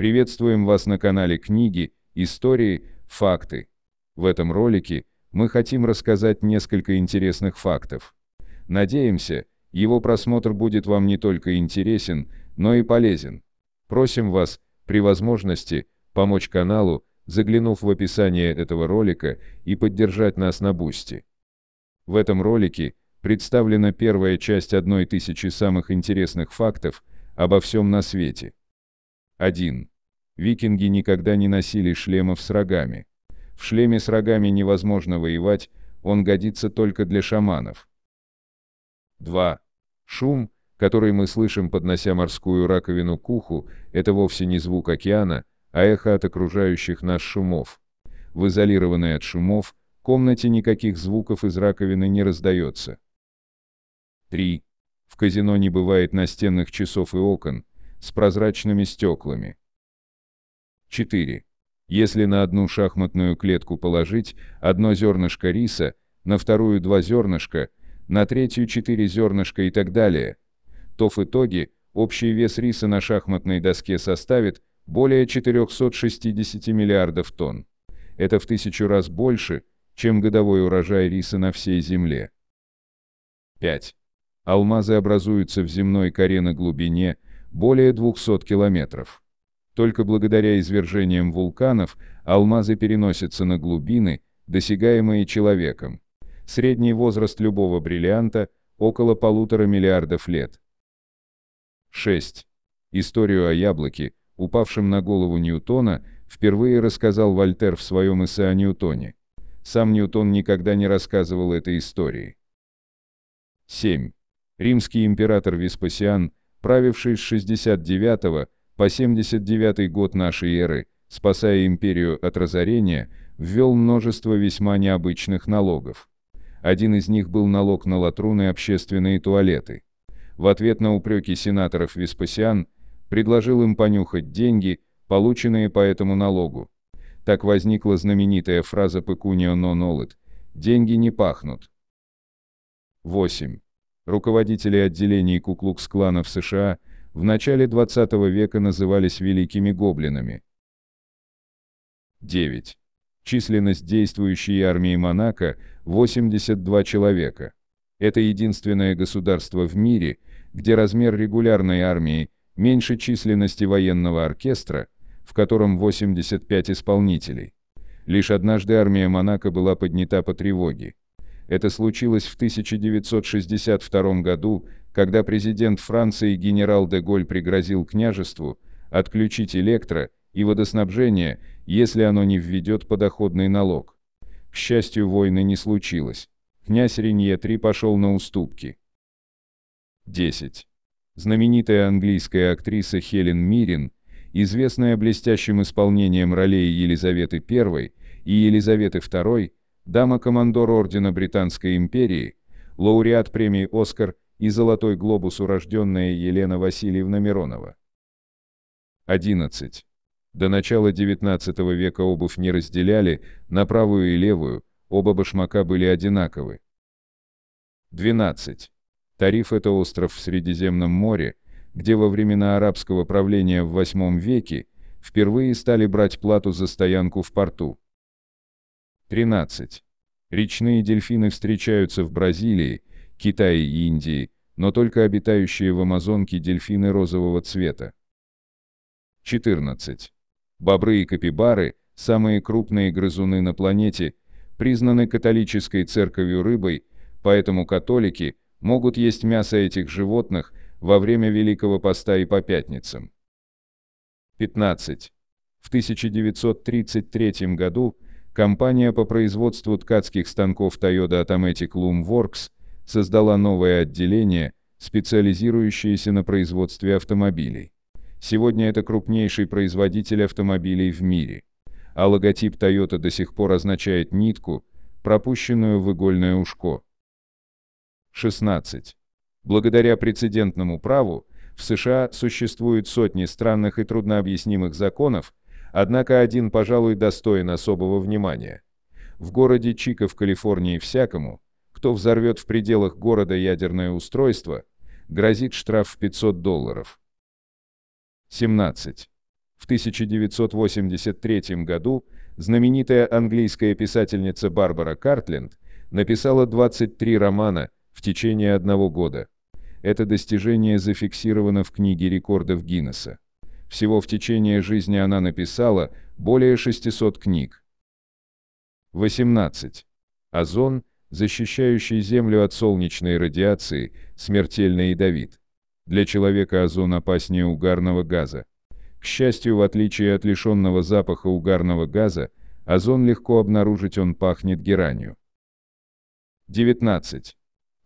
Приветствуем вас на канале книги, истории, факты. В этом ролике мы хотим рассказать несколько интересных фактов. Надеемся, его просмотр будет вам не только интересен, но и полезен. Просим вас, при возможности, помочь каналу, заглянув в описание этого ролика и поддержать нас на Бусти. В этом ролике представлена первая часть одной тысячи самых интересных фактов обо всем на свете. 1. Викинги никогда не носили шлемов с рогами. В шлеме с рогами невозможно воевать, он годится только для шаманов. 2. Шум, который мы слышим, поднося морскую раковину к уху, это вовсе не звук океана, а эхо от окружающих нас шумов. В изолированной от шумов, комнате никаких звуков из раковины не раздается. 3. В казино не бывает настенных часов и окон, с прозрачными стеклами. 4. Если на одну шахматную клетку положить одно зернышко риса, на вторую два зернышка, на третью четыре зернышка и так далее, то в итоге общий вес риса на шахматной доске составит более 460 миллиардов тонн. Это в тысячу раз больше, чем годовой урожай риса на всей Земле. 5. Алмазы образуются в земной коре на глубине более 200 километров. Только благодаря извержениям вулканов алмазы переносятся на глубины, досягаемые человеком. Средний возраст любого бриллианта – около полутора миллиардов лет. 6. Историю о яблоке, упавшем на голову Ньютона, впервые рассказал Вольтер в своем эссе о Ньютоне. Сам Ньютон никогда не рассказывал этой истории. 7. Римский император Веспасиан, правивший с 69 по 79 год нашей эры, спасая империю от разорения, ввел множество весьма необычных налогов. Один из них был налог на латруны и общественные туалеты. В ответ на упреки сенаторов Веспасиан предложил им понюхать деньги, полученные по этому налогу. Так возникла знаменитая фраза «Пекунио нон олет» – «деньги не пахнут». 8. Руководители отделений Куклукс-клана в США – в начале 20 века назывались великими гоблинами. 9. Численность действующей армии Монако – 82 человека. Это единственное государство в мире, где размер регулярной армии меньше численности военного оркестра, в котором 85 исполнителей. Лишь однажды армия Монако была поднята по тревоге. Это случилось в 1962 году, когда президент Франции генерал де Голь пригрозил княжеству отключить электро и водоснабжение, если оно не введет подоходный налог. К счастью, войны не случилось. Князь ренье III пошел на уступки. 10. Знаменитая английская актриса Хелен Мирин, известная блестящим исполнением ролей Елизаветы I и Елизаветы II, дама-командор Ордена Британской империи, лауреат премии «Оскар» и «Золотой глобус», урожденная Елена Васильевна Миронова. 11. До начала XIX века обувь не разделяли на правую и левую, оба башмака были одинаковы. 12. Тариф – это остров в Средиземном море, где во времена арабского правления в VIII веке впервые стали брать плату за стоянку в порту. 13. Речные дельфины встречаются в Бразилии, Китая и Индии, но только обитающие в Амазонке дельфины розового цвета. 14. Бобры и капибары, самые крупные грызуны на планете, признаны католической церковью рыбой, поэтому католики могут есть мясо этих животных во время Великого Поста и по пятницам. 15. В 1933 году компания по производству ткацких станков Toyota Automatic Loom Works – создала новое отделение, специализирующееся на производстве автомобилей. Сегодня это крупнейший производитель автомобилей в мире. А логотип Toyota до сих пор означает нитку, пропущенную в игольное ушко. 16. Благодаря прецедентному праву, в США существуют сотни странных и труднообъяснимых законов, однако один, пожалуй, достоин особого внимания. В городе Чика в Калифорнии всякому, кто взорвет в пределах города ядерное устройство, грозит штраф в 500 долларов. 17. В 1983 году знаменитая английская писательница Барбара Картленд написала 23 романа в течение одного года. Это достижение зафиксировано в книге рекордов Гиннесса. Всего в течение жизни она написала более 600 книг. 18. Озон защищающий Землю от солнечной радиации, смертельно ядовит. Для человека озон опаснее угарного газа. К счастью, в отличие от лишенного запаха угарного газа, озон легко обнаружить он пахнет геранью. 19.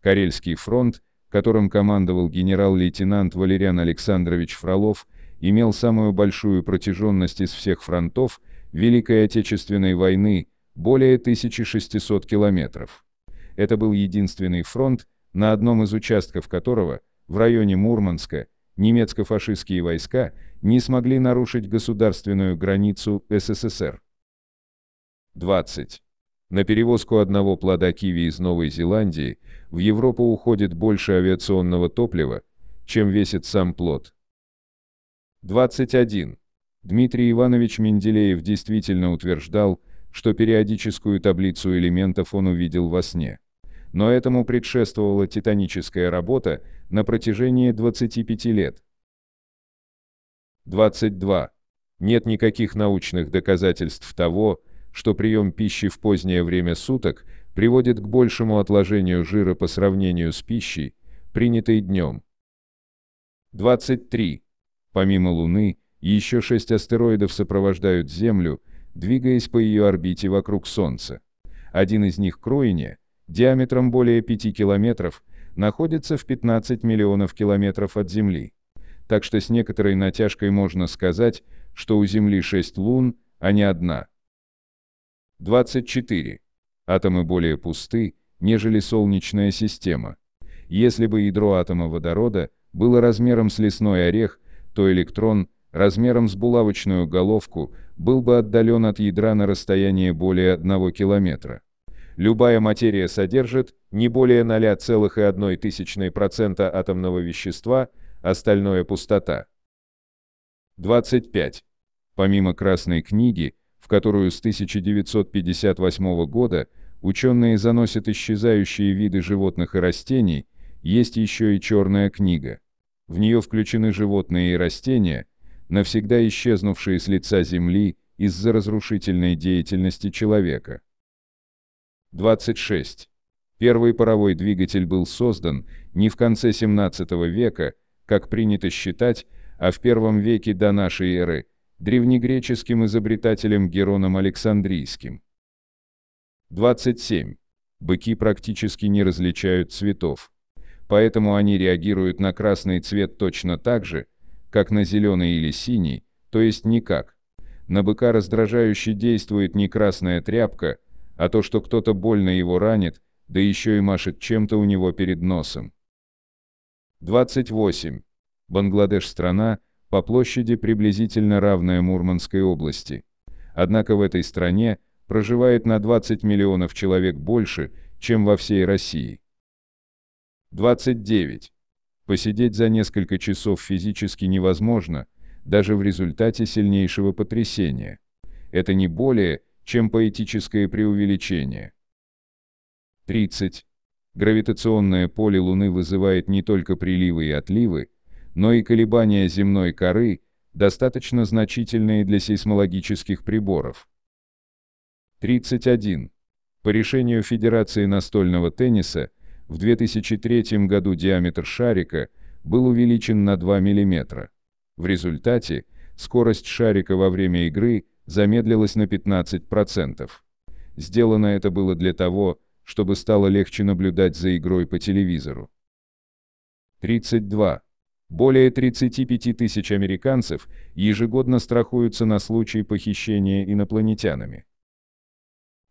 Карельский фронт, которым командовал генерал-лейтенант Валериан Александрович Фролов, имел самую большую протяженность из всех фронтов Великой Отечественной войны, более 1600 километров. Это был единственный фронт, на одном из участков которого, в районе Мурманска, немецко-фашистские войска не смогли нарушить государственную границу СССР. 20. На перевозку одного плода киви из Новой Зеландии в Европу уходит больше авиационного топлива, чем весит сам плод. 21. Дмитрий Иванович Менделеев действительно утверждал, что периодическую таблицу элементов он увидел во сне но этому предшествовала титаническая работа на протяжении 25 лет. 22. Нет никаких научных доказательств того, что прием пищи в позднее время суток приводит к большему отложению жира по сравнению с пищей, принятой днем. 23. Помимо Луны, еще шесть астероидов сопровождают Землю, двигаясь по ее орбите вокруг Солнца. Один из них Кроине – диаметром более 5 километров, находится в 15 миллионов километров от Земли. Так что с некоторой натяжкой можно сказать, что у Земли 6 лун, а не одна. 24. Атомы более пусты, нежели Солнечная система. Если бы ядро атома водорода было размером с лесной орех, то электрон, размером с булавочную головку, был бы отдален от ядра на расстояние более 1 километра. Любая материя содержит не более 0,01% атомного вещества, остальное пустота. 25. Помимо Красной книги, в которую с 1958 года ученые заносят исчезающие виды животных и растений, есть еще и черная книга. В нее включены животные и растения, навсегда исчезнувшие с лица Земли из-за разрушительной деятельности человека. 26. Первый паровой двигатель был создан не в конце 17 века, как принято считать, а в первом веке до нашей эры, древнегреческим изобретателем Героном Александрийским. 27. Быки практически не различают цветов. Поэтому они реагируют на красный цвет точно так же, как на зеленый или синий, то есть никак. На быка раздражающе действует не красная тряпка, а то, что кто-то больно его ранит, да еще и машет чем-то у него перед носом. 28. Бангладеш – страна, по площади приблизительно равная Мурманской области. Однако в этой стране проживает на 20 миллионов человек больше, чем во всей России. 29. Посидеть за несколько часов физически невозможно, даже в результате сильнейшего потрясения. Это не более, чем поэтическое преувеличение. 30. Гравитационное поле Луны вызывает не только приливы и отливы, но и колебания земной коры, достаточно значительные для сейсмологических приборов. 31. По решению Федерации настольного тенниса, в 2003 году диаметр шарика был увеличен на 2 мм. В результате, скорость шарика во время игры – замедлилась на 15%. Сделано это было для того, чтобы стало легче наблюдать за игрой по телевизору. 32. Более 35 тысяч американцев ежегодно страхуются на случай похищения инопланетянами.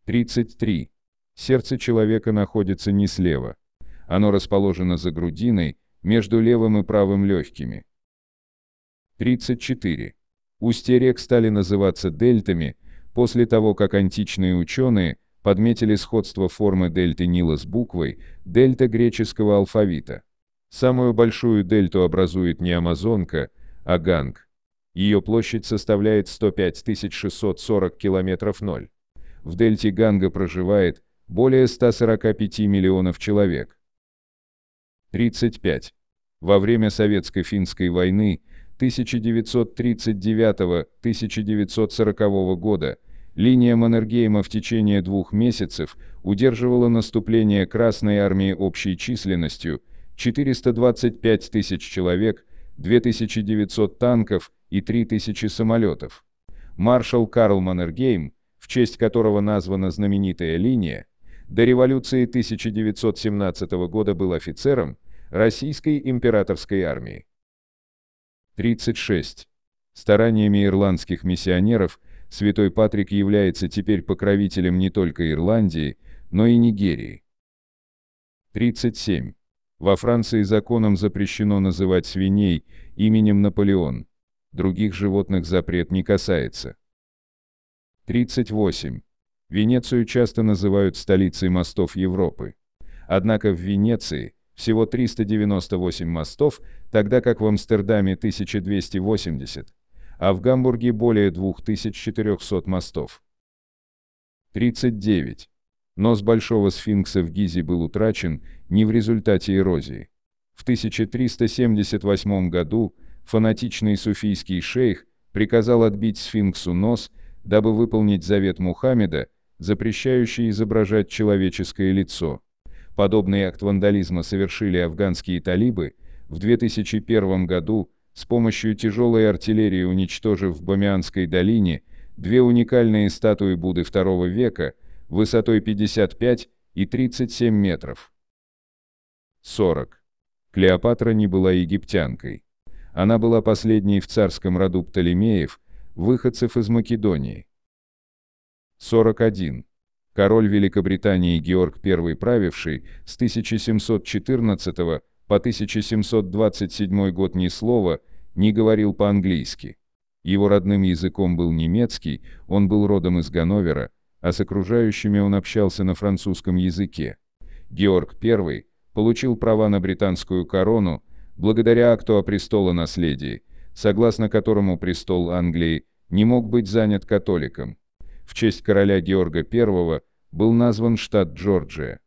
33. Сердце человека находится не слева. Оно расположено за грудиной, между левым и правым легкими. 34. Устья рек стали называться дельтами, после того как античные ученые подметили сходство формы дельты Нила с буквой «дельта» греческого алфавита. Самую большую дельту образует не Амазонка, а Ганг. Ее площадь составляет 105 640 километров ноль. В дельте Ганга проживает более 145 миллионов человек. 35. Во время Советско-финской войны 1939-1940 года линия Маннергейма в течение двух месяцев удерживала наступление Красной армии общей численностью 425 тысяч человек, 2900 танков и 3000 самолетов. Маршал Карл Маннергейм, в честь которого названа знаменитая линия, до революции 1917 года был офицером Российской императорской армии. 36. Стараниями ирландских миссионеров Святой Патрик является теперь покровителем не только Ирландии, но и Нигерии. 37. Во Франции законом запрещено называть свиней именем Наполеон. Других животных запрет не касается. 38. Венецию часто называют столицей мостов Европы. Однако в Венеции – всего 398 мостов, тогда как в Амстердаме 1280, а в Гамбурге более 2400 мостов. 39. Нос Большого Сфинкса в Гизе был утрачен не в результате эрозии. В 1378 году фанатичный суфийский шейх приказал отбить сфинксу нос, дабы выполнить завет Мухаммеда, запрещающий изображать человеческое лицо. Подобный акт вандализма совершили афганские талибы в 2001 году, с помощью тяжелой артиллерии уничтожив в Бамианской долине две уникальные статуи Будды II века высотой 55 и 37 метров. 40. Клеопатра не была египтянкой. Она была последней в царском роду Птолемеев, выходцев из Македонии. 41. Король Великобритании Георг I правивший с 1714 по 1727 год ни слова не говорил по-английски. Его родным языком был немецкий, он был родом из Ганновера, а с окружающими он общался на французском языке. Георг I получил права на британскую корону благодаря акту о престолонаследии, согласно которому престол Англии не мог быть занят католиком в честь короля Георга I был назван штат Джорджия.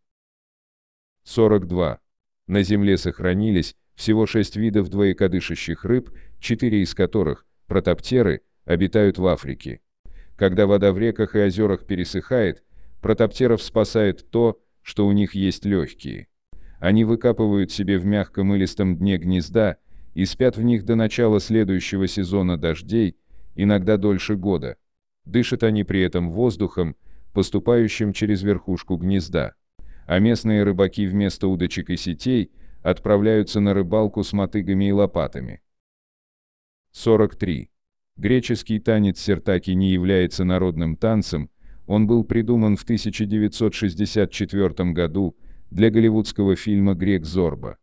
42. На Земле сохранились всего шесть видов двоекодышащих рыб, четыре из которых, протоптеры, обитают в Африке. Когда вода в реках и озерах пересыхает, протоптеров спасает то, что у них есть легкие. Они выкапывают себе в мягком и листом дне гнезда и спят в них до начала следующего сезона дождей, иногда дольше года. Дышат они при этом воздухом, поступающим через верхушку гнезда. А местные рыбаки вместо удочек и сетей отправляются на рыбалку с мотыгами и лопатами. 43. Греческий танец сертаки не является народным танцем, он был придуман в 1964 году для голливудского фильма «Грек Зорба».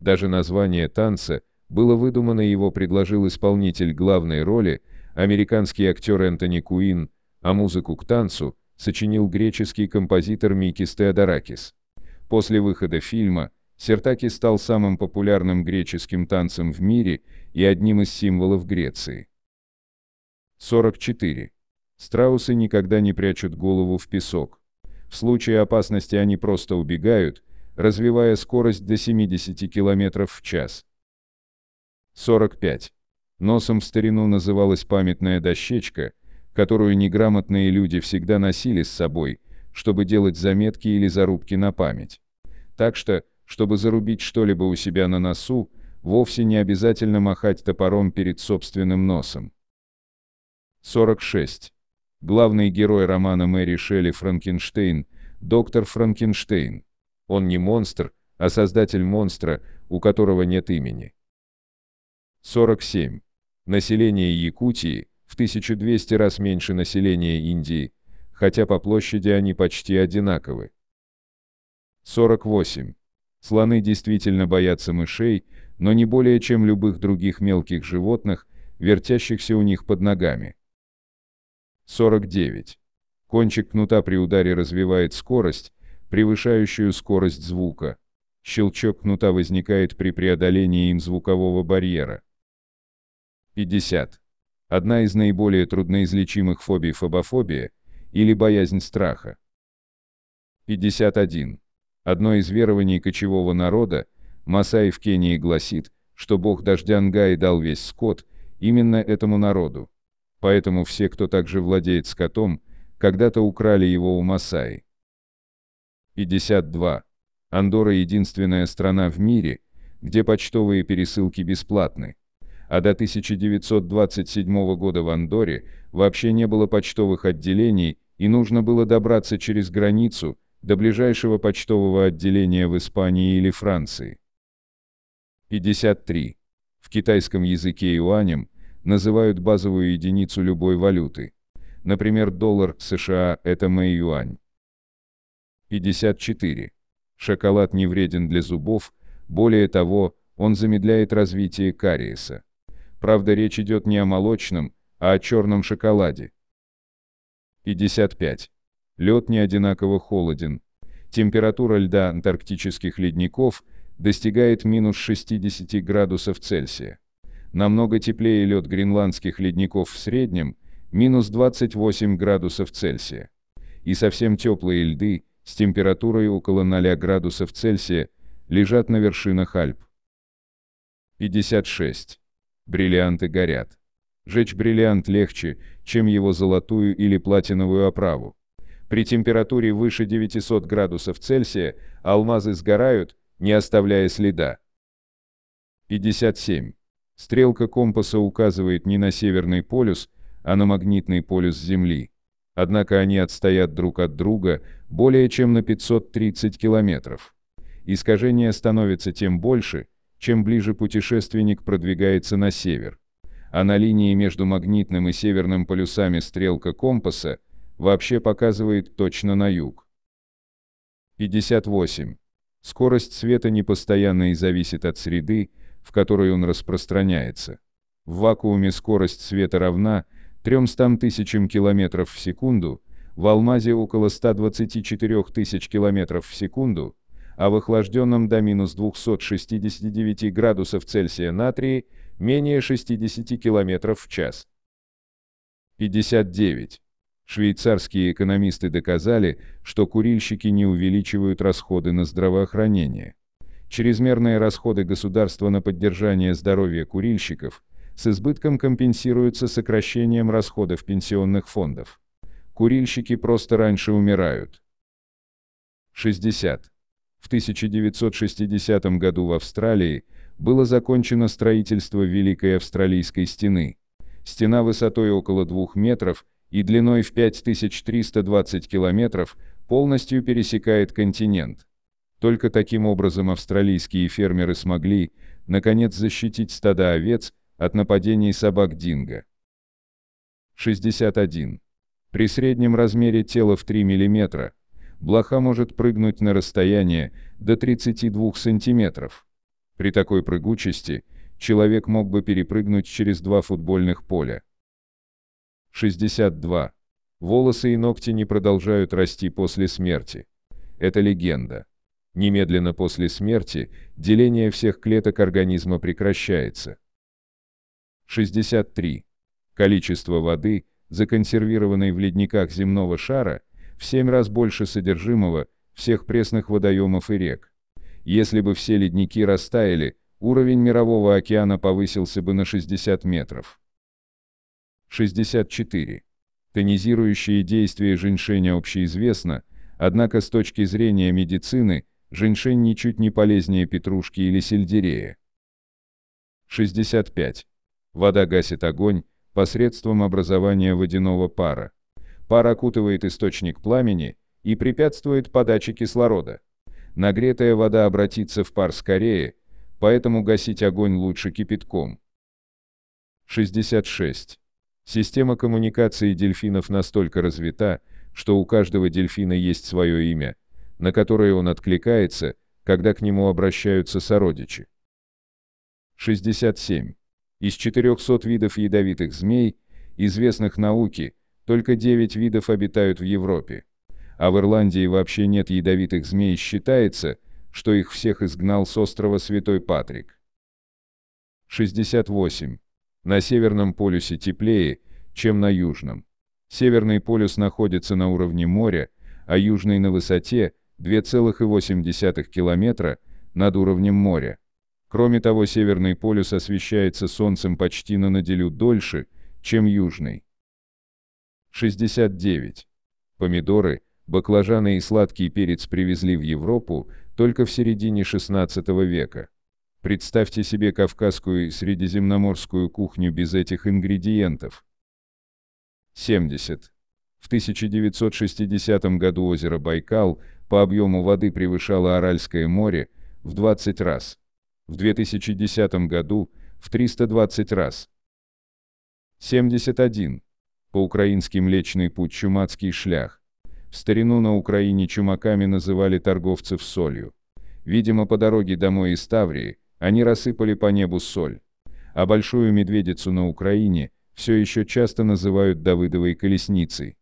Даже название танца было выдумано и его предложил исполнитель главной роли – американский актер Энтони Куин, а музыку к танцу сочинил греческий композитор Микис Теодоракис. После выхода фильма Сертаки стал самым популярным греческим танцем в мире и одним из символов Греции. 44. Страусы никогда не прячут голову в песок. В случае опасности они просто убегают, развивая скорость до 70 км в час. 45. Носом в старину называлась памятная дощечка, которую неграмотные люди всегда носили с собой, чтобы делать заметки или зарубки на память. Так что, чтобы зарубить что-либо у себя на носу, вовсе не обязательно махать топором перед собственным носом. 46. Главный герой романа Мэри Шелли Франкенштейн, доктор Франкенштейн. Он не монстр, а создатель монстра, у которого нет имени. 47. Население Якутии в 1200 раз меньше населения Индии, хотя по площади они почти одинаковы. 48. Слоны действительно боятся мышей, но не более чем любых других мелких животных, вертящихся у них под ногами. 49. Кончик кнута при ударе развивает скорость, превышающую скорость звука. Щелчок кнута возникает при преодолении им звукового барьера. 50. Одна из наиболее трудноизлечимых фобий – фобофобия, или боязнь страха. 51. Одно из верований кочевого народа, Масаи в Кении гласит, что бог дождя Нгаи дал весь скот именно этому народу. Поэтому все, кто также владеет скотом, когда-то украли его у Масаи. 52. Андора единственная страна в мире, где почтовые пересылки бесплатны а до 1927 года в Андоре вообще не было почтовых отделений и нужно было добраться через границу до ближайшего почтового отделения в Испании или Франции. 53. В китайском языке юанем называют базовую единицу любой валюты. Например, доллар США – это мэй-юань. 54. Шоколад не вреден для зубов, более того, он замедляет развитие кариеса. Правда, речь идет не о молочном, а о черном шоколаде. 55. Лед не одинаково холоден. Температура льда антарктических ледников достигает минус 60 градусов Цельсия. Намного теплее лед гренландских ледников в среднем, минус 28 градусов Цельсия. И совсем теплые льды, с температурой около 0 градусов Цельсия, лежат на вершинах Альп. 56 бриллианты горят. Жечь бриллиант легче, чем его золотую или платиновую оправу. При температуре выше 900 градусов Цельсия алмазы сгорают, не оставляя следа. 57. Стрелка компаса указывает не на северный полюс, а на магнитный полюс Земли. Однако они отстоят друг от друга более чем на 530 километров. Искажение становится тем больше, чем ближе путешественник продвигается на север. А на линии между магнитным и северным полюсами стрелка компаса вообще показывает точно на юг. 58. Скорость света непостоянна и зависит от среды, в которой он распространяется. В вакууме скорость света равна 300 тысячам километров в секунду, в алмазе около 124 тысяч километров в секунду, а в охлажденном до минус 269 градусов Цельсия натрии менее 60 км в час. 59. Швейцарские экономисты доказали, что курильщики не увеличивают расходы на здравоохранение. Чрезмерные расходы государства на поддержание здоровья курильщиков с избытком компенсируются сокращением расходов пенсионных фондов. Курильщики просто раньше умирают. 60. В 1960 году в Австралии было закончено строительство Великой Австралийской стены. Стена высотой около 2 метров и длиной в 5320 километров полностью пересекает континент. Только таким образом австралийские фермеры смогли, наконец, защитить стада овец от нападений собак Динго. 61. При среднем размере тела в 3 миллиметра блоха может прыгнуть на расстояние до 32 сантиметров. При такой прыгучести человек мог бы перепрыгнуть через два футбольных поля. 62. Волосы и ногти не продолжают расти после смерти. Это легенда. Немедленно после смерти деление всех клеток организма прекращается. 63. Количество воды, законсервированной в ледниках земного шара, в семь раз больше содержимого всех пресных водоемов и рек. Если бы все ледники растаяли, уровень мирового океана повысился бы на 60 метров. 64. Тонизирующие действия женьшеня общеизвестно, однако с точки зрения медицины, женьшень ничуть не полезнее петрушки или сельдерея. 65. Вода гасит огонь посредством образования водяного пара. Пар окутывает источник пламени и препятствует подаче кислорода. Нагретая вода обратится в пар скорее, поэтому гасить огонь лучше кипятком. 66. Система коммуникации дельфинов настолько развита, что у каждого дельфина есть свое имя, на которое он откликается, когда к нему обращаются сородичи. 67. Из 400 видов ядовитых змей, известных науке, только 9 видов обитают в Европе. А в Ирландии вообще нет ядовитых змей, считается, что их всех изгнал с острова Святой Патрик. 68. На Северном полюсе теплее, чем на Южном. Северный полюс находится на уровне моря, а Южный на высоте 2,8 километра над уровнем моря. Кроме того, Северный полюс освещается Солнцем почти на наделю дольше, чем Южный. 69. Помидоры, баклажаны и сладкий перец привезли в Европу только в середине XVI века. Представьте себе кавказскую и средиземноморскую кухню без этих ингредиентов. 70. В 1960 году озеро Байкал по объему воды превышало Аральское море в 20 раз. В 2010 году в 320 раз. 71. По-украински Млечный Путь Чумацкий Шлях. В старину на Украине чумаками называли торговцев солью. Видимо, по дороге домой из Таврии, они рассыпали по небу соль. А большую медведицу на Украине все еще часто называют Давыдовой колесницей.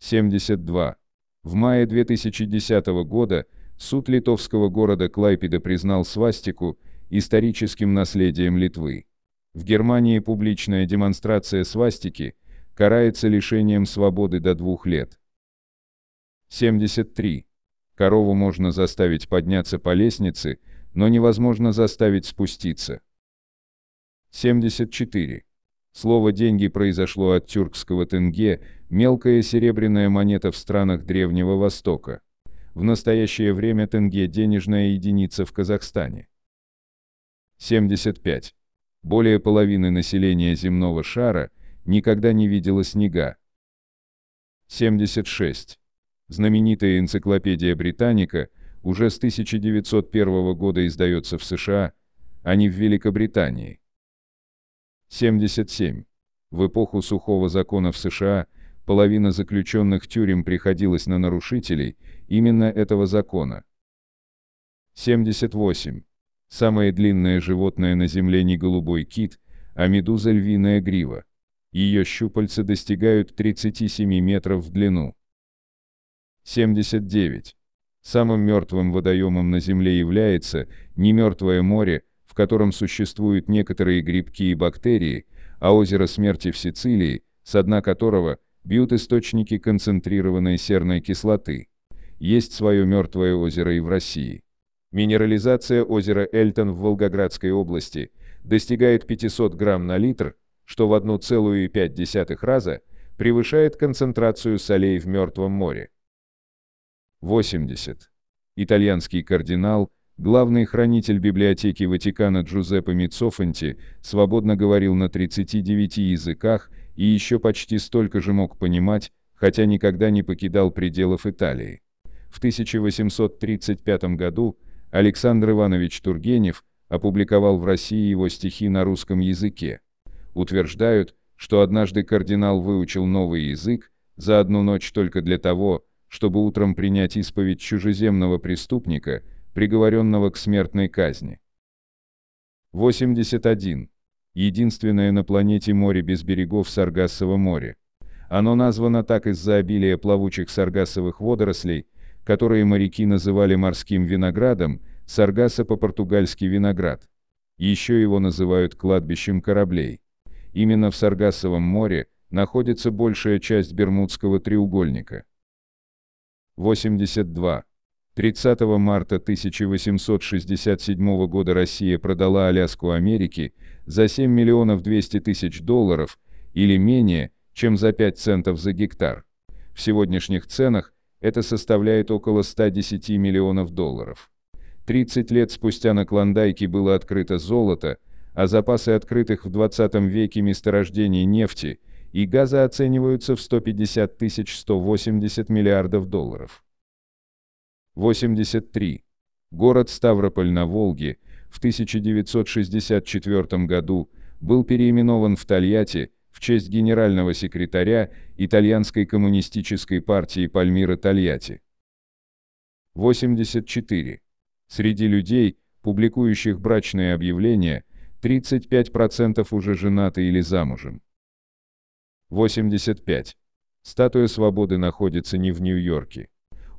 72. В мае 2010 года суд литовского города Клайпеда признал свастику историческим наследием Литвы. В Германии публичная демонстрация свастики карается лишением свободы до двух лет. 73. Корову можно заставить подняться по лестнице, но невозможно заставить спуститься. 74. Слово «деньги» произошло от тюркского тенге, мелкая серебряная монета в странах Древнего Востока. В настоящее время тенге – денежная единица в Казахстане. 75 более половины населения земного шара никогда не видела снега. 76. Знаменитая энциклопедия Британика уже с 1901 года издается в США, а не в Великобритании. 77. В эпоху сухого закона в США половина заключенных тюрем приходилась на нарушителей именно этого закона. 78. Самое длинное животное на Земле не голубой кит, а медуза львиная грива. Ее щупальца достигают 37 метров в длину. 79. Самым мертвым водоемом на Земле является не мертвое море, в котором существуют некоторые грибки и бактерии, а озеро смерти в Сицилии, с дна которого бьют источники концентрированной серной кислоты. Есть свое мертвое озеро и в России. Минерализация озера Эльтон в Волгоградской области достигает 500 грамм на литр, что в 1,5 раза превышает концентрацию солей в Мертвом море. 80. Итальянский кардинал, главный хранитель библиотеки Ватикана Джузеппе Мицофанти, свободно говорил на 39 языках и еще почти столько же мог понимать, хотя никогда не покидал пределов Италии. В 1835 году Александр Иванович Тургенев опубликовал в России его стихи на русском языке. Утверждают, что однажды кардинал выучил новый язык за одну ночь только для того, чтобы утром принять исповедь чужеземного преступника, приговоренного к смертной казни. 81. Единственное на планете море без берегов Саргассово море. Оно названо так из-за обилия плавучих саргассовых водорослей, которые моряки называли морским виноградом, саргаса по-португальски виноград. Еще его называют кладбищем кораблей. Именно в Саргасовом море находится большая часть Бермудского треугольника. 82. 30 марта 1867 года Россия продала Аляску Америке за 7 миллионов 200 тысяч долларов, или менее, чем за 5 центов за гектар. В сегодняшних ценах это составляет около 110 миллионов долларов. 30 лет спустя на Клондайке было открыто золото, а запасы открытых в 20 веке месторождений нефти и газа оцениваются в 150 180 миллиардов долларов. 83. Город Ставрополь на Волге в 1964 году был переименован в Тольятти, в честь генерального секретаря итальянской коммунистической партии Пальмира Тольятти. 84. Среди людей, публикующих брачные объявления, 35% уже женаты или замужем. 85. Статуя свободы находится не в Нью-Йорке.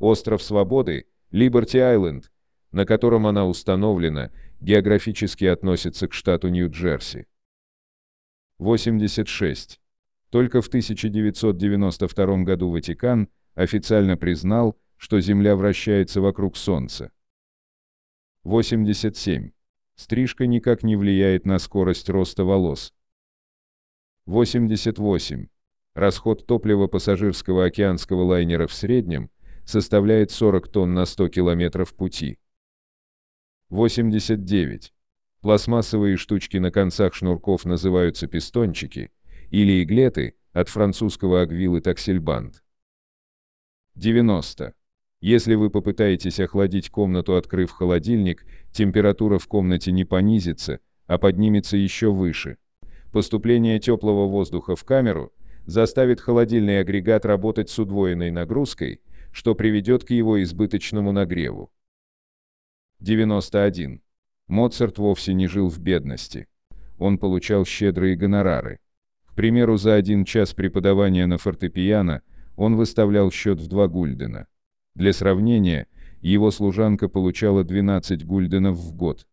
Остров свободы, Либерти-Айленд, на котором она установлена, географически относится к штату Нью-Джерси. 86. Только в 1992 году Ватикан официально признал, что Земля вращается вокруг Солнца. 87. Стрижка никак не влияет на скорость роста волос. 88. Расход топлива пассажирского океанского лайнера в среднем составляет 40 тонн на 100 километров пути. 89. Пластмассовые штучки на концах шнурков называются пистончики или иглеты от французского агвилы таксельбанд. 90. Если вы попытаетесь охладить комнату, открыв холодильник, температура в комнате не понизится, а поднимется еще выше. Поступление теплого воздуха в камеру заставит холодильный агрегат работать с удвоенной нагрузкой, что приведет к его избыточному нагреву. 91. Моцарт вовсе не жил в бедности. Он получал щедрые гонорары. К примеру, за один час преподавания на фортепиано он выставлял счет в два гульдена. Для сравнения, его служанка получала 12 гульденов в год.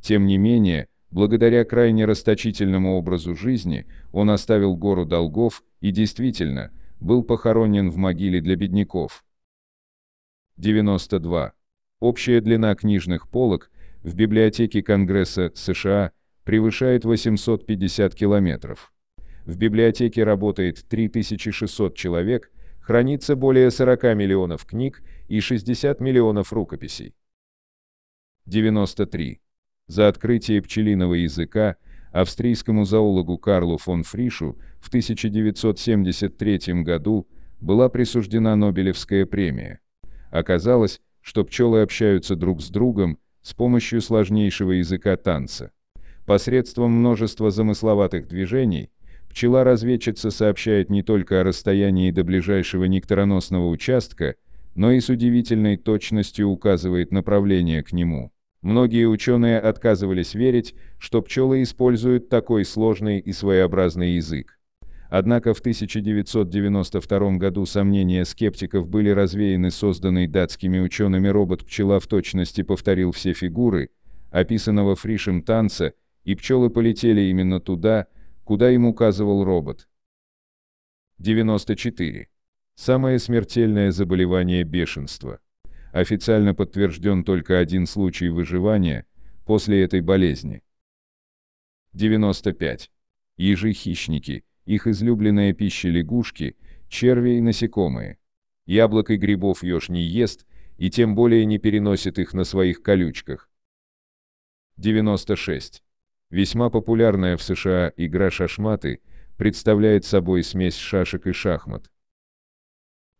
Тем не менее, благодаря крайне расточительному образу жизни, он оставил гору долгов и действительно, был похоронен в могиле для бедняков. 92. Общая длина книжных полок в библиотеке Конгресса США превышает 850 километров. В библиотеке работает 3600 человек, хранится более 40 миллионов книг и 60 миллионов рукописей. 93. За открытие пчелиного языка австрийскому зоологу Карлу фон Фришу в 1973 году была присуждена Нобелевская премия. Оказалось, что пчелы общаются друг с другом с помощью сложнейшего языка танца. Посредством множества замысловатых движений, пчела-разведчица сообщает не только о расстоянии до ближайшего нектароносного участка, но и с удивительной точностью указывает направление к нему. Многие ученые отказывались верить, что пчелы используют такой сложный и своеобразный язык. Однако в 1992 году сомнения скептиков были развеяны созданный датскими учеными робот-пчела в точности повторил все фигуры, описанного Фришем танца, и пчелы полетели именно туда, куда им указывал робот. 94. Самое смертельное заболевание бешенства. Официально подтвержден только один случай выживания после этой болезни. 95. Ежи-хищники – их излюбленная пища лягушки, черви и насекомые. Яблок и грибов еж не ест, и тем более не переносит их на своих колючках. 96. Весьма популярная в США игра «Шашматы» представляет собой смесь шашек и шахмат.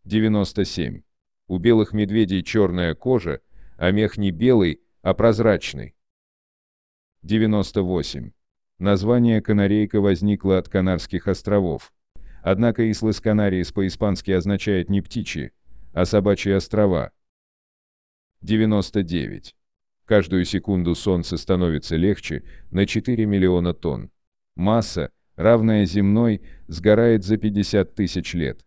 97. У белых медведей черная кожа, а мех не белый, а прозрачный. 98. Название канарейка возникло от Канарских островов. Однако Ислас Канариес по-испански означает не птичьи, а собачьи острова. 99. Каждую секунду Солнце становится легче на 4 миллиона тонн. Масса, равная земной, сгорает за 50 тысяч лет.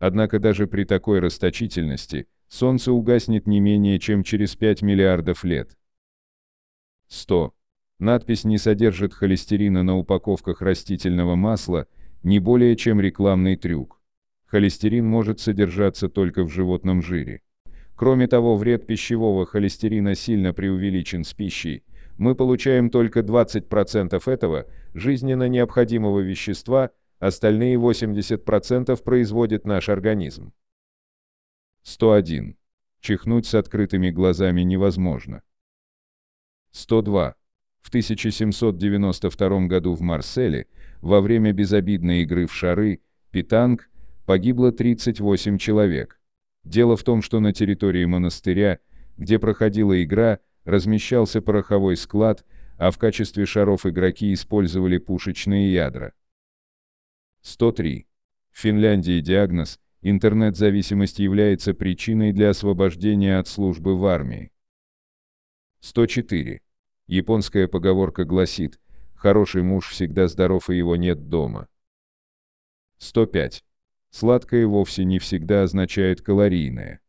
Однако даже при такой расточительности Солнце угаснет не менее чем через 5 миллиардов лет. 100. Надпись не содержит холестерина на упаковках растительного масла, не более чем рекламный трюк. Холестерин может содержаться только в животном жире. Кроме того, вред пищевого холестерина сильно преувеличен с пищей. Мы получаем только 20% этого, жизненно необходимого вещества, остальные 80% производит наш организм. 101. Чихнуть с открытыми глазами невозможно. 102. В 1792 году в Марселе во время безобидной игры в шары, питанг, погибло 38 человек. Дело в том, что на территории монастыря, где проходила игра, размещался пороховой склад, а в качестве шаров игроки использовали пушечные ядра. 103. В Финляндии диагноз «Интернет-зависимость является причиной для освобождения от службы в армии». 104. Японская поговорка гласит «хороший муж всегда здоров и его нет дома». 105. Сладкое вовсе не всегда означает калорийное.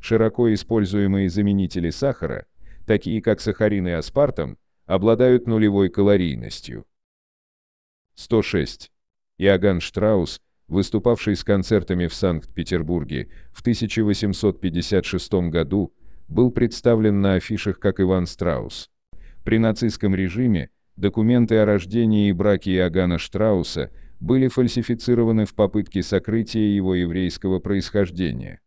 Широко используемые заменители сахара, такие как сахарин и аспартам, обладают нулевой калорийностью. 106. Иоганн Штраус, выступавший с концертами в Санкт-Петербурге в 1856 году, был представлен на афишах как Иван Страус. При нацистском режиме документы о рождении и браке Иоганна Штрауса были фальсифицированы в попытке сокрытия его еврейского происхождения.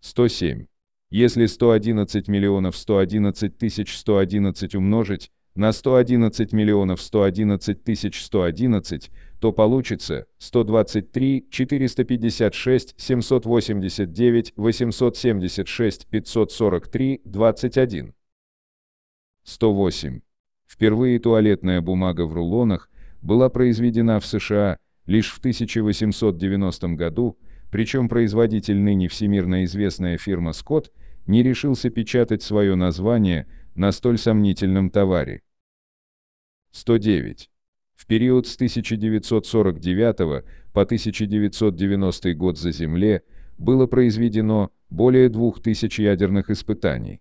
107. Если 111 миллионов 111 тысяч 111 умножить на 111 миллионов 111 тысяч 111, то получится 123 456 789 876 543 21. 108. Впервые туалетная бумага в рулонах была произведена в США лишь в 1890 году, причем производитель ныне всемирно известная фирма Скотт не решился печатать свое название на столь сомнительном товаре. 109. В период с 1949 по 1990 год за Земле было произведено более 2000 ядерных испытаний.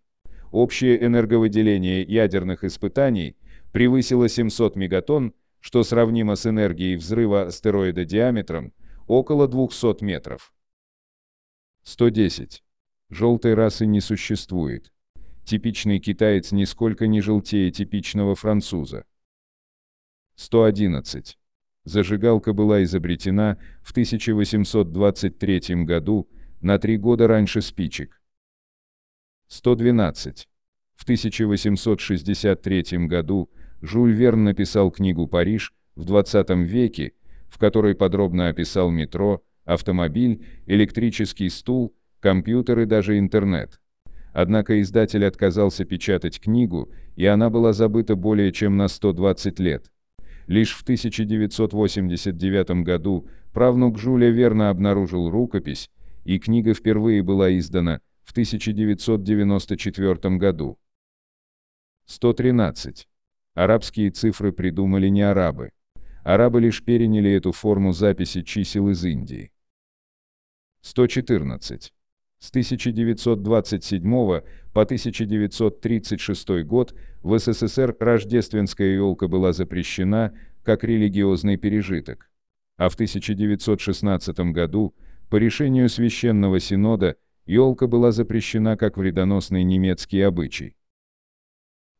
Общее энерговыделение ядерных испытаний превысило 700 мегатонн, что сравнимо с энергией взрыва астероида диаметром около 200 метров. 110. Желтой расы не существует. Типичный китаец нисколько не желтее типичного француза. 111. Зажигалка была изобретена в 1823 году, на три года раньше спичек. 112. В 1863 году Жюль Верн написал книгу «Париж» в 20 веке, в которой подробно описал метро, автомобиль, электрический стул, компьютер и даже интернет. Однако издатель отказался печатать книгу, и она была забыта более чем на 120 лет. Лишь в 1989 году правнук Жюля Верна обнаружил рукопись, и книга впервые была издана – в 1994 году. 113. Арабские цифры придумали не арабы. Арабы лишь переняли эту форму записи чисел из Индии. 114. С 1927 по 1936 год в СССР рождественская елка была запрещена как религиозный пережиток. А в 1916 году по решению Священного Синода Елка была запрещена как вредоносный немецкий обычай.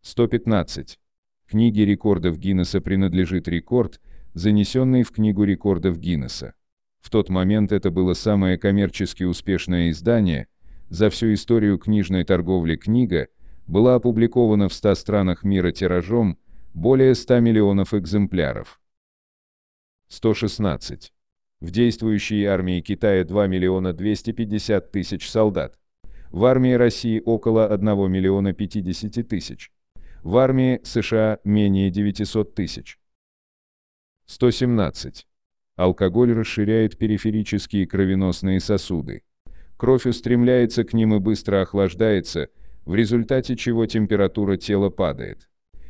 115. Книге рекордов Гиннесса принадлежит рекорд, занесенный в Книгу рекордов Гиннесса. В тот момент это было самое коммерчески успешное издание, за всю историю книжной торговли книга была опубликована в 100 странах мира тиражом более 100 миллионов экземпляров. 116. В действующей армии Китая 2 миллиона 250 тысяч солдат. В армии России около 1 миллиона 50 тысяч. В армии США менее 900 тысяч. 117. Алкоголь расширяет периферические кровеносные сосуды. Кровь устремляется к ним и быстро охлаждается, в результате чего температура тела падает.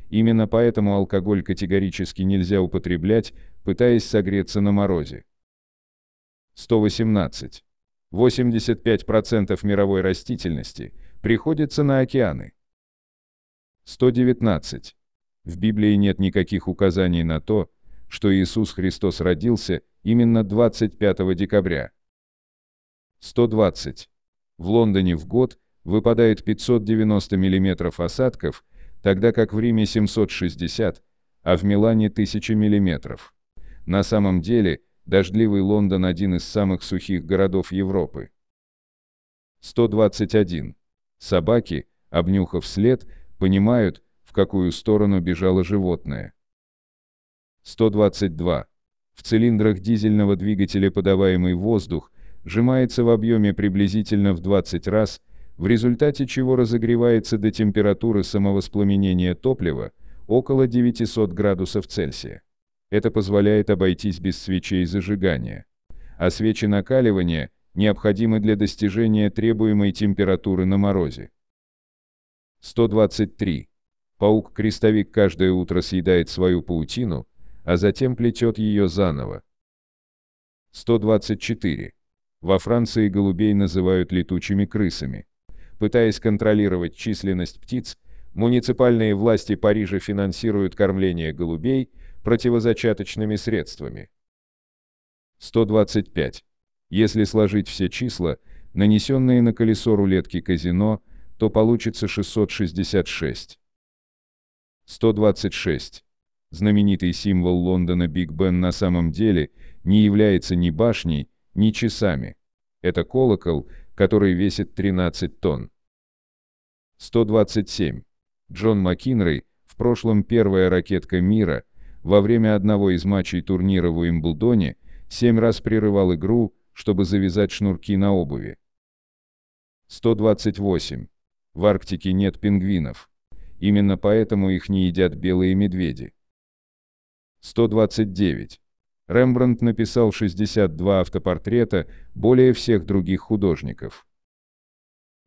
Именно поэтому алкоголь категорически нельзя употреблять, пытаясь согреться на морозе. 118. 85% мировой растительности приходится на океаны. 119. В Библии нет никаких указаний на то, что Иисус Христос родился именно 25 декабря. 120. В Лондоне в год выпадает 590 мм осадков, тогда как в Риме 760, а в Милане 1000 мм. На самом деле, Дождливый Лондон – один из самых сухих городов Европы. 121. Собаки, обнюхав след, понимают, в какую сторону бежало животное. 122. В цилиндрах дизельного двигателя подаваемый воздух сжимается в объеме приблизительно в 20 раз, в результате чего разогревается до температуры самовоспламенения топлива около 900 градусов Цельсия. Это позволяет обойтись без свечей зажигания. А свечи накаливания необходимы для достижения требуемой температуры на морозе. 123. Паук-крестовик каждое утро съедает свою паутину, а затем плетет ее заново. 124. Во Франции голубей называют летучими крысами. Пытаясь контролировать численность птиц, муниципальные власти Парижа финансируют кормление голубей – противозачаточными средствами. 125. Если сложить все числа, нанесенные на колесо рулетки казино, то получится 666. 126. Знаменитый символ Лондона Биг Бен на самом деле не является ни башней, ни часами. Это колокол, который весит 13 тонн. 127. Джон Макинрей в прошлом первая ракетка мира, во время одного из матчей турнира в Уимблдоне семь раз прерывал игру, чтобы завязать шнурки на обуви. 128. В Арктике нет пингвинов. Именно поэтому их не едят белые медведи. 129. Рембрандт написал 62 автопортрета, более всех других художников.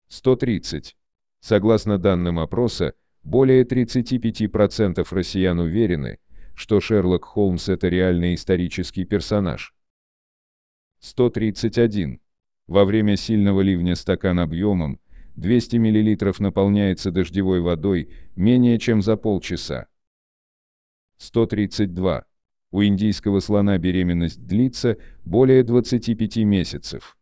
130. Согласно данным опроса, более 35% россиян уверены, что Шерлок Холмс это реальный исторический персонаж. 131. Во время сильного ливня стакан объемом 200 мл наполняется дождевой водой менее чем за полчаса. 132. У индийского слона беременность длится более 25 месяцев.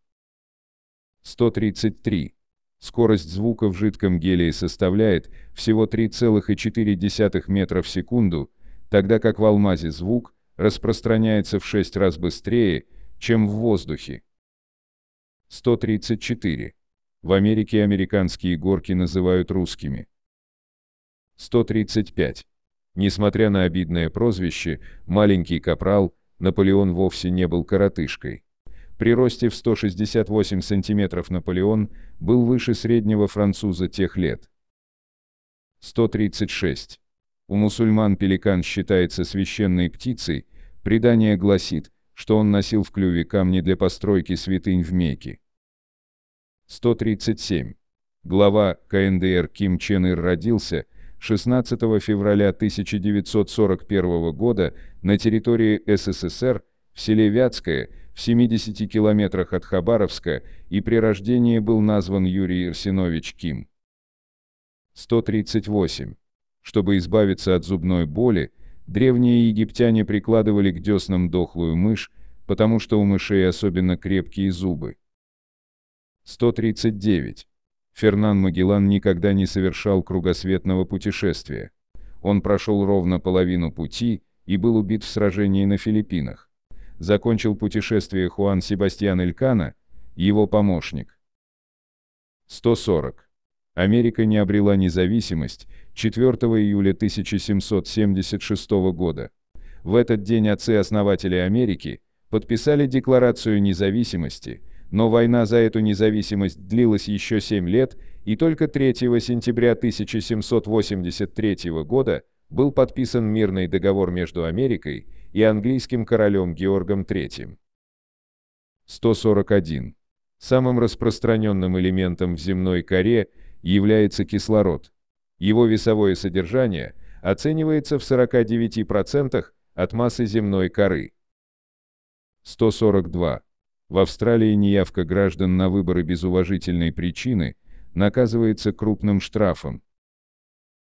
133. Скорость звука в жидком гелии составляет всего 3,4 метра в секунду, тогда как в алмазе звук распространяется в 6 раз быстрее, чем в воздухе. 134. В Америке американские горки называют русскими. 135. Несмотря на обидное прозвище, маленький капрал, Наполеон вовсе не был коротышкой. При росте в 168 сантиметров Наполеон был выше среднего француза тех лет. 136. У мусульман пеликан считается священной птицей, предание гласит, что он носил в клюве камни для постройки святынь в Мекке. 137. Глава КНДР Ким Чен Ир родился 16 февраля 1941 года на территории СССР в селе Вятское, в 70 километрах от Хабаровска, и при рождении был назван Юрий Ирсинович Ким. 138. Чтобы избавиться от зубной боли, древние египтяне прикладывали к деснам дохлую мышь, потому что у мышей особенно крепкие зубы. 139. Фернан Магеллан никогда не совершал кругосветного путешествия. Он прошел ровно половину пути и был убит в сражении на Филиппинах. Закончил путешествие Хуан Себастьян Элькана, его помощник. 140. Америка не обрела независимость, 4 июля 1776 года. В этот день отцы-основатели Америки подписали Декларацию независимости, но война за эту независимость длилась еще 7 лет, и только 3 сентября 1783 года был подписан мирный договор между Америкой и английским королем Георгом III. 141. Самым распространенным элементом в земной коре является кислород. Его весовое содержание оценивается в 49% от массы земной коры. 142. В Австралии неявка граждан на выборы без уважительной причины наказывается крупным штрафом.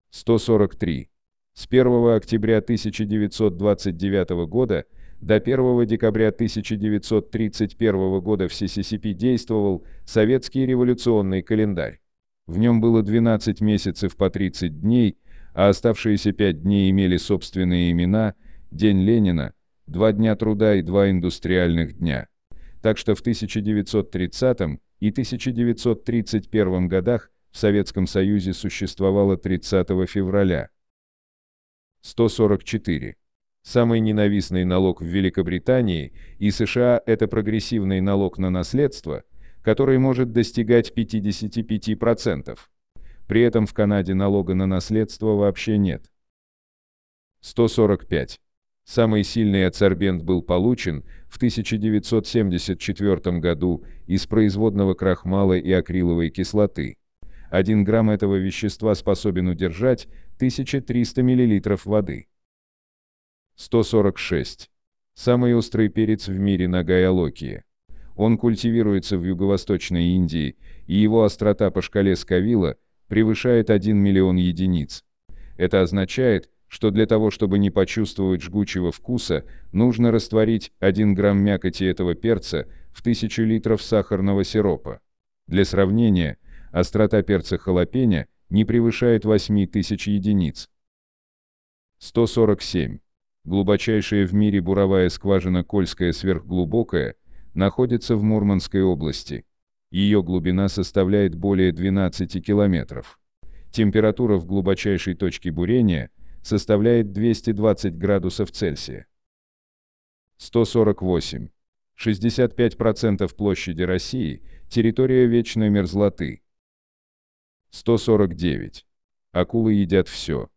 143. С 1 октября 1929 года до 1 декабря 1931 года в Сиссисипи действовал советский революционный календарь. В нем было 12 месяцев по 30 дней, а оставшиеся 5 дней имели собственные имена, День Ленина, два дня труда и два индустриальных дня. Так что в 1930 и 1931 годах в Советском Союзе существовало 30 февраля. 144. Самый ненавистный налог в Великобритании и США – это прогрессивный налог на наследство – который может достигать 55%. При этом в Канаде налога на наследство вообще нет. 145. Самый сильный адсорбент был получен в 1974 году из производного крахмала и акриловой кислоты. 1 грамм этого вещества способен удержать 1300 миллилитров воды. 146. Самый острый перец в мире на Локия. Он культивируется в Юго-Восточной Индии, и его острота по шкале Скавила превышает 1 миллион единиц. Это означает, что для того, чтобы не почувствовать жгучего вкуса, нужно растворить 1 грамм мякоти этого перца в 1000 литров сахарного сиропа. Для сравнения, острота перца халапеньо не превышает 8000 единиц. 147. Глубочайшая в мире буровая скважина Кольская сверхглубокая находится в Мурманской области. Ее глубина составляет более 12 километров. Температура в глубочайшей точке бурения составляет 220 градусов Цельсия. 148. 65% площади России – территория вечной мерзлоты. 149. Акулы едят все.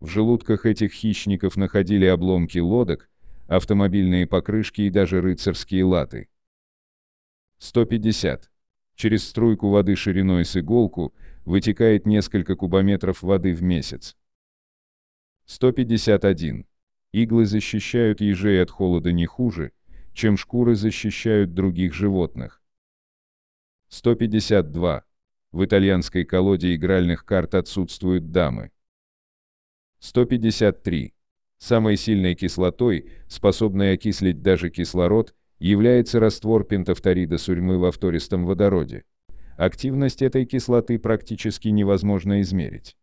В желудках этих хищников находили обломки лодок, автомобильные покрышки и даже рыцарские латы. 150. Через струйку воды шириной с иголку вытекает несколько кубометров воды в месяц. 151. Иглы защищают ежей от холода не хуже, чем шкуры защищают других животных. 152. В итальянской колоде игральных карт отсутствуют дамы. 153. Самой сильной кислотой, способной окислить даже кислород, является раствор пентавторида сурьмы во втористом водороде. Активность этой кислоты практически невозможно измерить.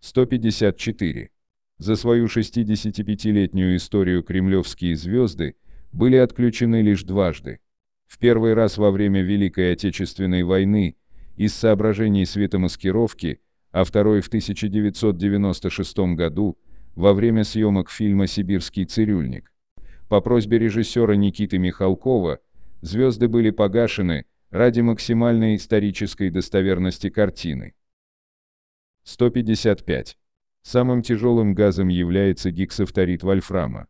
154. За свою 65-летнюю историю кремлевские звезды были отключены лишь дважды. В первый раз во время Великой Отечественной войны из соображений светомаскировки, а второй в 1996 году во время съемок фильма «Сибирский цирюльник». По просьбе режиссера Никиты Михалкова, звезды были погашены ради максимальной исторической достоверности картины. 155. Самым тяжелым газом является гексофторит вольфрама.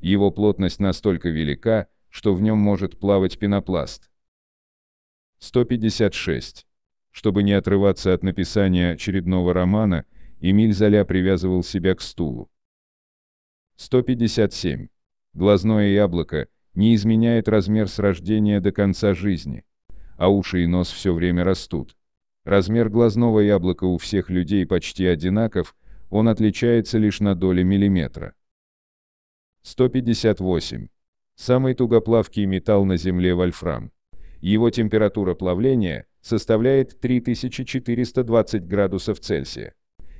Его плотность настолько велика, что в нем может плавать пенопласт. 156. Чтобы не отрываться от написания очередного романа, Эмиль Золя привязывал себя к стулу. 157. Глазное яблоко не изменяет размер с рождения до конца жизни, а уши и нос все время растут. Размер глазного яблока у всех людей почти одинаков, он отличается лишь на доли миллиметра. 158. Самый тугоплавкий металл на Земле вольфрам. Его температура плавления составляет 3420 градусов Цельсия.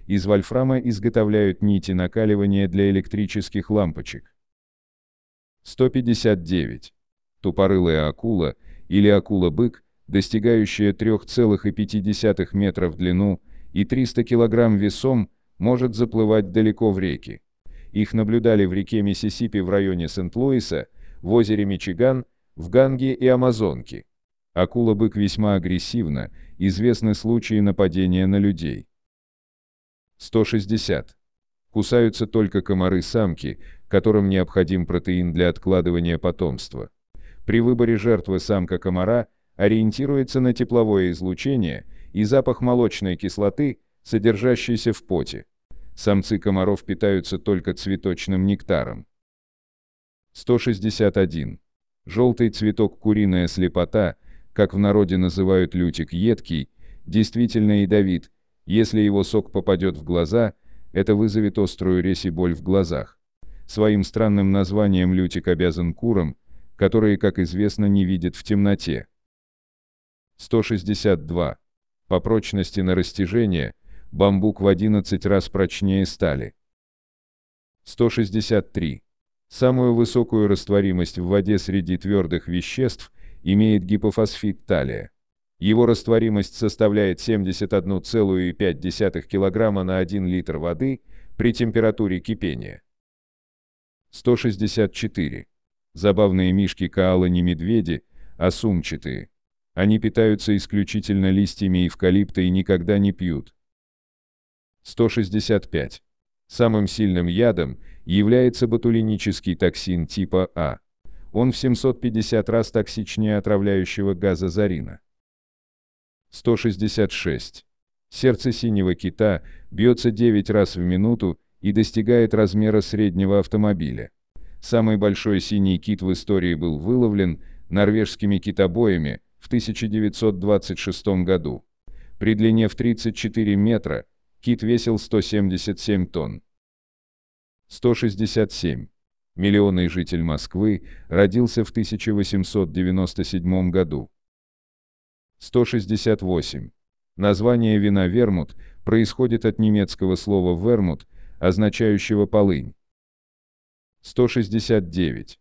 Из вольфрама изготовляют нити накаливания для электрических лампочек. 159. Тупорылая акула или акула-бык, достигающая 3,5 метра в длину и 300 кг весом, может заплывать далеко в реки. Их наблюдали в реке Миссисипи в районе Сент-Луиса, в озере Мичиган, в Ганге и Амазонке. Акула-бык весьма агрессивна, известны случаи нападения на людей. 160. Кусаются только комары-самки, которым необходим протеин для откладывания потомства. При выборе жертвы самка комара ориентируется на тепловое излучение и запах молочной кислоты, содержащейся в поте. Самцы комаров питаются только цветочным нектаром. 161. Желтый цветок куриная слепота, как в народе называют лютик едкий, действительно ядовит, если его сок попадет в глаза, это вызовет острую резь и боль в глазах своим странным названием лютик обязан курам, которые, как известно, не видят в темноте. 162. По прочности на растяжение, бамбук в 11 раз прочнее стали. 163. Самую высокую растворимость в воде среди твердых веществ имеет гипофосфит талия. Его растворимость составляет 71,5 кг на 1 литр воды при температуре кипения. 164. Забавные мишки Каала не медведи, а сумчатые. Они питаются исключительно листьями эвкалипта и никогда не пьют. 165. Самым сильным ядом является ботулинический токсин типа А. Он в 750 раз токсичнее отравляющего газа зарина. 166. Сердце синего кита бьется 9 раз в минуту и достигает размера среднего автомобиля. Самый большой синий кит в истории был выловлен норвежскими китобоями в 1926 году. При длине в 34 метра кит весил 177 тонн. 167. Миллионный житель Москвы родился в 1897 году. 168. Название вина «вермут» происходит от немецкого слова «вермут», означающего полынь. 169.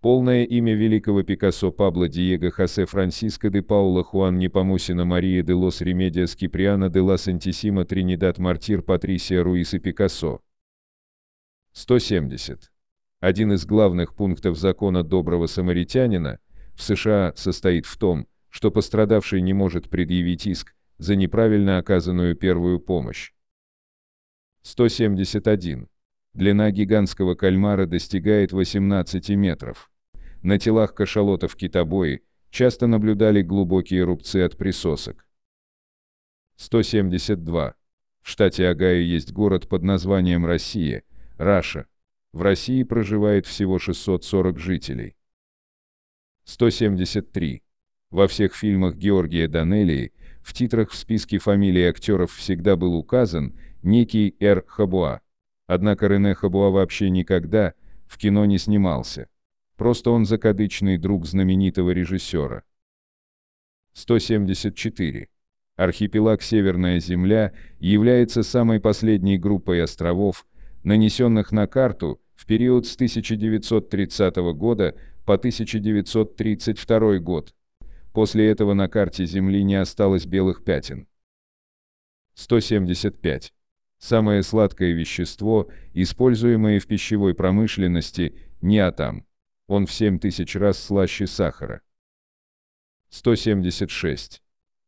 Полное имя великого Пикассо Пабло Диего Хосе Франсиско де Паула Хуан Непомусина Мария де Лос Ремедиас Киприана де Лас Антисима Тринидад Мартир Патрисия Руис и Пикассо. 170. Один из главных пунктов закона доброго самаритянина в США состоит в том, что пострадавший не может предъявить иск за неправильно оказанную первую помощь. 171. Длина гигантского кальмара достигает 18 метров. На телах кашалотов китобои часто наблюдали глубокие рубцы от присосок. 172. В штате Агаи есть город под названием Россия, Раша. В России проживает всего 640 жителей. 173. Во всех фильмах Георгия Данелии в титрах в списке фамилий актеров всегда был указан некий Р. Хабуа. Однако Рене Хабуа вообще никогда в кино не снимался. Просто он закадычный друг знаменитого режиссера. 174. Архипелаг Северная Земля является самой последней группой островов, нанесенных на карту в период с 1930 года по 1932 год. После этого на карте Земли не осталось белых пятен. 175. Самое сладкое вещество, используемое в пищевой промышленности, не неотам. Он в 7000 раз слаще сахара. 176.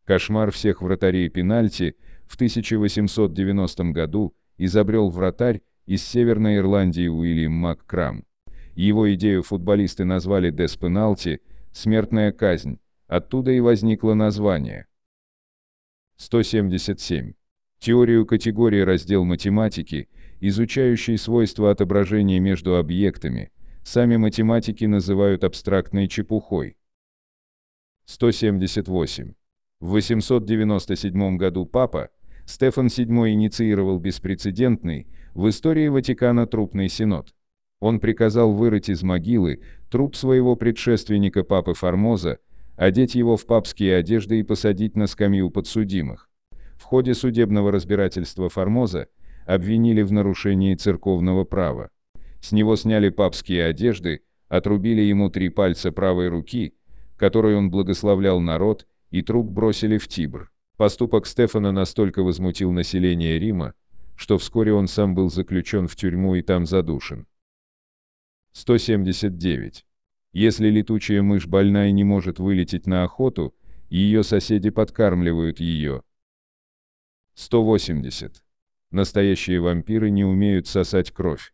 Кошмар всех вратарей пенальти в 1890 году изобрел вратарь из Северной Ирландии Уильям МакКрам. Его идею футболисты назвали «Деспеналти» — «Смертная казнь», оттуда и возникло название. 177. Теорию категории раздел математики, изучающий свойства отображения между объектами, сами математики называют абстрактной чепухой. 178. В 897 году папа, Стефан VII инициировал беспрецедентный в истории Ватикана трупный синод. Он приказал вырыть из могилы труп своего предшественника папы Формоза, одеть его в папские одежды и посадить на скамью подсудимых. В ходе судебного разбирательства Формоза обвинили в нарушении церковного права. С него сняли папские одежды, отрубили ему три пальца правой руки, которой он благословлял народ, и труп бросили в Тибр. Поступок Стефана настолько возмутил население Рима, что вскоре он сам был заключен в тюрьму и там задушен. 179. Если летучая мышь больная не может вылететь на охоту, ее соседи подкармливают ее, 180. Настоящие вампиры не умеют сосать кровь.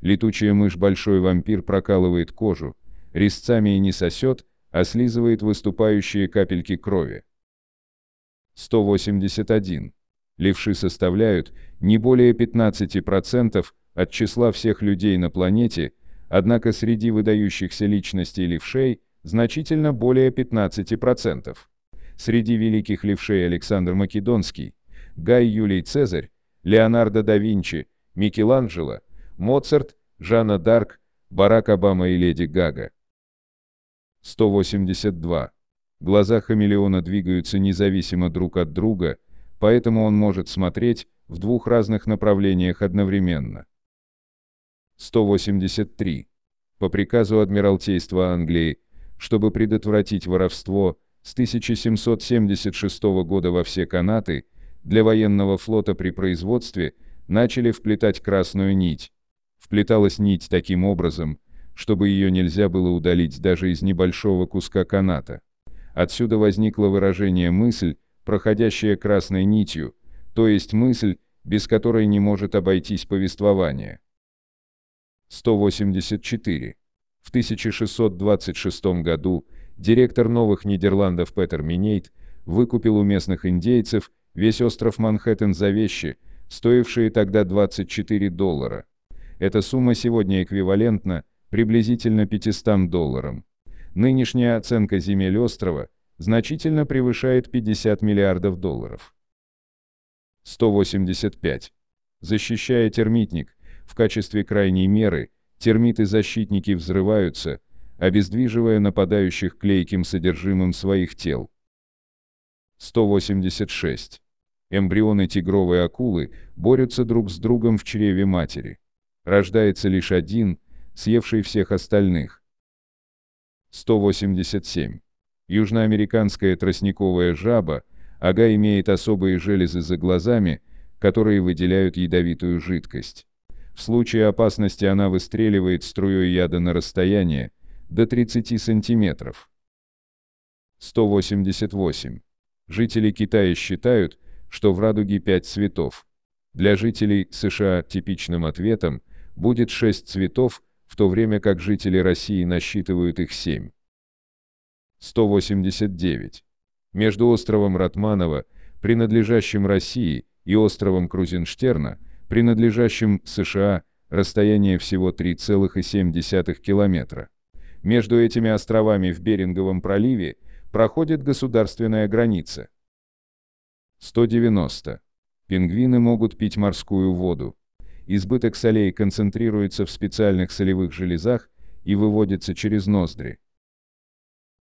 Летучая мышь большой вампир прокалывает кожу, резцами и не сосет, а слизывает выступающие капельки крови. 181. Левши составляют не более 15% от числа всех людей на планете, однако среди выдающихся личностей левшей значительно более 15%. Среди великих левшей Александр Македонский – Гай Юлий Цезарь, Леонардо да Винчи, Микеланджело, Моцарт, Жанна Дарк, Барак Обама и Леди Гага. 182. Глаза хамелеона двигаются независимо друг от друга, поэтому он может смотреть в двух разных направлениях одновременно. 183. По приказу Адмиралтейства Англии, чтобы предотвратить воровство, с 1776 года во все канаты, для военного флота при производстве начали вплетать красную нить. Вплеталась нить таким образом, чтобы ее нельзя было удалить даже из небольшого куска каната. Отсюда возникло выражение «мысль», проходящая красной нитью, то есть мысль, без которой не может обойтись повествование. 184. В 1626 году директор Новых Нидерландов Петер Минейт выкупил у местных индейцев Весь остров Манхэттен за вещи, стоившие тогда 24 доллара. Эта сумма сегодня эквивалентна приблизительно 500 долларам. Нынешняя оценка земель острова значительно превышает 50 миллиардов долларов. 185. Защищая термитник, в качестве крайней меры, термиты-защитники взрываются, обездвиживая нападающих клейким содержимым своих тел. 186. Эмбрионы тигровой акулы борются друг с другом в чреве матери. Рождается лишь один, съевший всех остальных. 187. Южноамериканская тростниковая жаба, ага имеет особые железы за глазами, которые выделяют ядовитую жидкость. В случае опасности она выстреливает струей яда на расстояние до 30 сантиметров. 188. Жители Китая считают, что в радуге пять цветов. Для жителей США типичным ответом будет шесть цветов, в то время как жители России насчитывают их семь. 189. Между островом Ратманова, принадлежащим России, и островом Крузенштерна, принадлежащим США, расстояние всего 3,7 километра. Между этими островами в Беринговом проливе проходит государственная граница – 190. Пингвины могут пить морскую воду. Избыток солей концентрируется в специальных солевых железах и выводится через ноздри.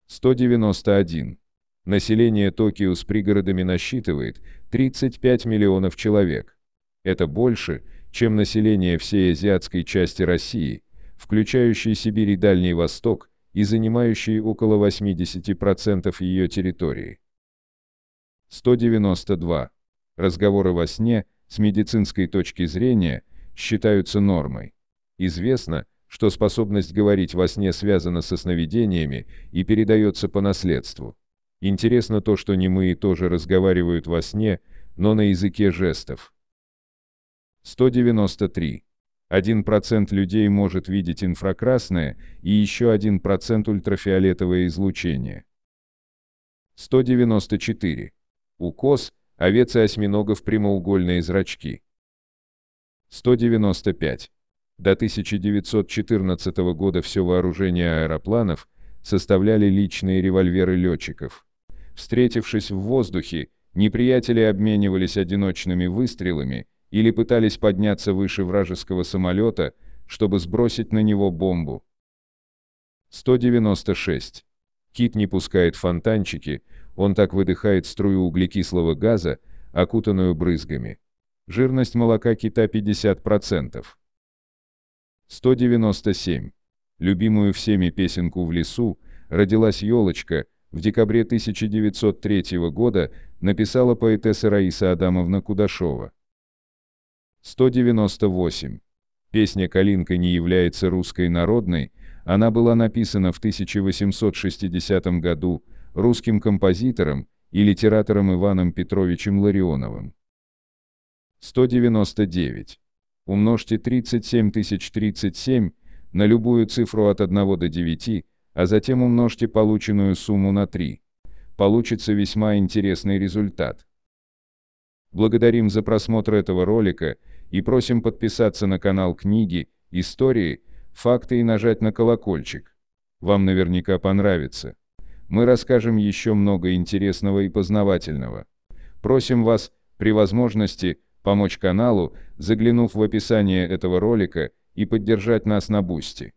191. Население Токио с пригородами насчитывает 35 миллионов человек. Это больше, чем население всей азиатской части России, включающей Сибирь и Дальний Восток, и занимающей около 80% ее территории. 192. Разговоры во сне с медицинской точки зрения считаются нормой. Известно, что способность говорить во сне связана со сновидениями и передается по наследству. Интересно то, что немые тоже разговаривают во сне, но на языке жестов. 193. Один процент людей может видеть инфракрасное и еще один процент ультрафиолетовое излучение. 194. У коз, овец и осьминогов прямоугольные зрачки. 195. До 1914 года все вооружение аэропланов составляли личные револьверы летчиков. Встретившись в воздухе, неприятели обменивались одиночными выстрелами или пытались подняться выше вражеского самолета, чтобы сбросить на него бомбу. 196. Кит не пускает фонтанчики, он так выдыхает струю углекислого газа, окутанную брызгами. Жирность молока кита 50%. 197. Любимую всеми песенку «В лесу» родилась елочка, в декабре 1903 года написала поэтесса Раиса Адамовна Кудашова. 198. Песня «Калинка» не является русской народной, она была написана в 1860 году, русским композитором и литератором Иваном Петровичем Ларионовым. 199. Умножьте 37037 на любую цифру от 1 до 9, а затем умножьте полученную сумму на 3. Получится весьма интересный результат. Благодарим за просмотр этого ролика и просим подписаться на канал книги, истории, факты и нажать на колокольчик. Вам наверняка понравится мы расскажем еще много интересного и познавательного. Просим вас, при возможности, помочь каналу, заглянув в описание этого ролика, и поддержать нас на Бусти.